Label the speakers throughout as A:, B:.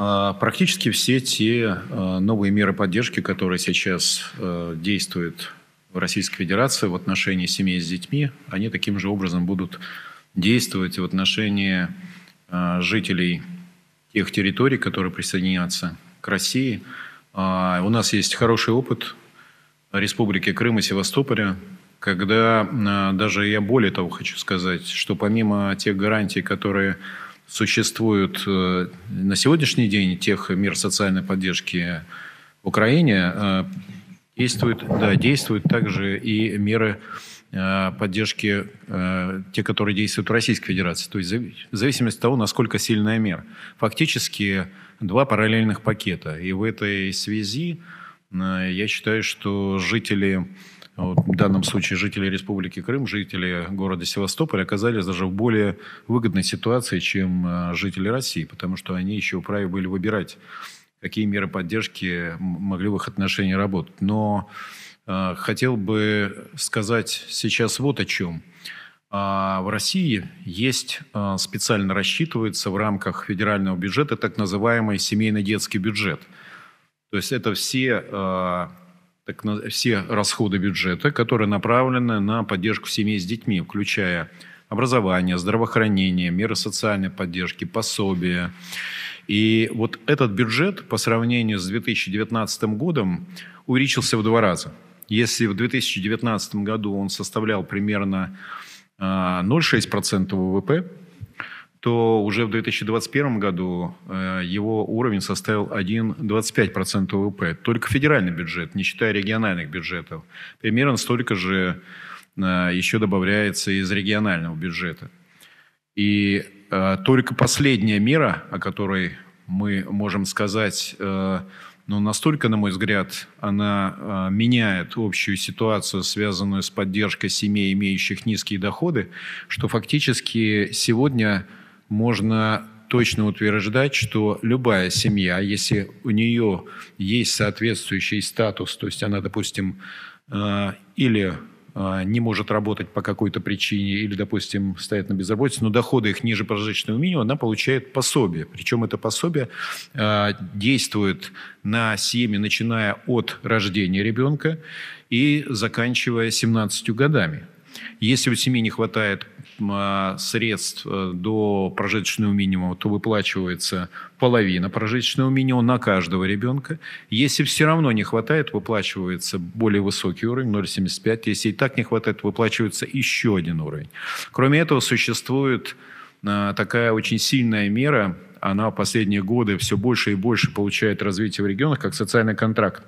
A: А, практически все те а, новые меры поддержки, которые сейчас а, действуют в Российской Федерации в отношении семей с детьми, они таким же образом будут действовать в отношении жителей тех территорий, которые присоединятся к России. У нас есть хороший опыт Республики Крым и Севастополя, когда даже я более того хочу сказать, что помимо тех гарантий, которые существует э, на сегодняшний день тех мер социальной поддержки в Украине, э, действуют, да, действуют также и меры э, поддержки, те, которые действуют в Российской Федерации. То есть в зависимости от того, насколько сильная мера. Фактически два параллельных пакета. И в этой связи я считаю, что жители а вот в данном случае жители Республики Крым, жители города Севастополь оказались даже в более выгодной ситуации, чем э, жители России, потому что они еще вправе были выбирать, какие меры поддержки могли в их отношении работать. Но э, хотел бы сказать сейчас вот о чем. А в России есть, э, специально рассчитывается в рамках федерального бюджета так называемый семейно-детский бюджет. То есть это все э, так, все расходы бюджета, которые направлены на поддержку семей с детьми, включая образование, здравоохранение, меры социальной поддержки, пособия. И вот этот бюджет по сравнению с 2019 годом увеличился в два раза. Если в 2019 году он составлял примерно 0,6% а, ВВП, то уже в 2021 году э, его уровень составил 1,25% ВВП. Только федеральный бюджет, не считая региональных бюджетов. Примерно столько же э, еще добавляется из регионального бюджета. И э, только последняя мера, о которой мы можем сказать, но ну, настолько, на мой взгляд, она меняет общую ситуацию, связанную с поддержкой семей, имеющих низкие доходы, что фактически сегодня можно точно утверждать, что любая семья, если у нее есть соответствующий статус, то есть она, допустим, э, или э, не может работать по какой-то причине, или, допустим, стоит на безработице, но доходы их ниже прожиточного минимума, она получает пособие. Причем это пособие э, действует на семьи, начиная от рождения ребенка и заканчивая 17 годами. Если у семьи не хватает а, средств э, до прожиточного минимума, то выплачивается половина прожиточного минимума на каждого ребенка. Если все равно не хватает, выплачивается более высокий уровень, 0,75. Если и так не хватает, выплачивается еще один уровень. Кроме этого, существует а, такая очень сильная мера, она в последние годы все больше и больше получает развитие в регионах, как социальный контракт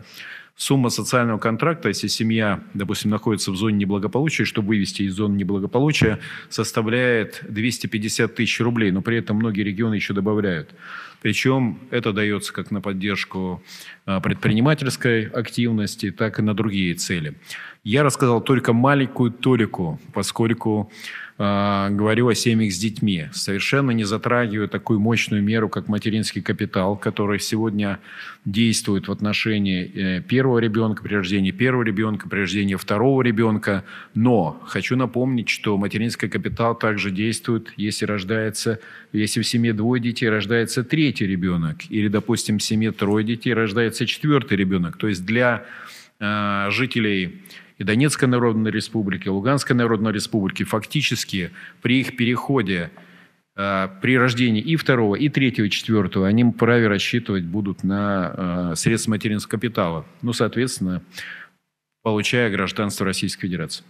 A: сумма социального контракта, если семья, допустим, находится в зоне неблагополучия, чтобы вывести из зоны неблагополучия, составляет 250 тысяч рублей, но при этом многие регионы еще добавляют. Причем это дается как на поддержку а, предпринимательской активности, так и на другие цели. Я рассказал только маленькую толику, поскольку Э, говорю о семьях с детьми, совершенно не затрагиваю такую мощную меру, как материнский капитал, который сегодня действует в отношении э, первого ребенка при рождении первого ребенка, при рождении второго ребенка. Но хочу напомнить, что материнский капитал также действует, если рождается, если в семье двое детей рождается третий ребенок, или, допустим, в семье трое детей рождается четвертый ребенок. То есть для э, жителей и Донецкой Народной Республики, и Луганской Народной Республики, фактически при их переходе, э, при рождении и второго, и третьего, и четвертого, они праве рассчитывать будут на э, средства материнского капитала, ну, соответственно, получая гражданство Российской Федерации.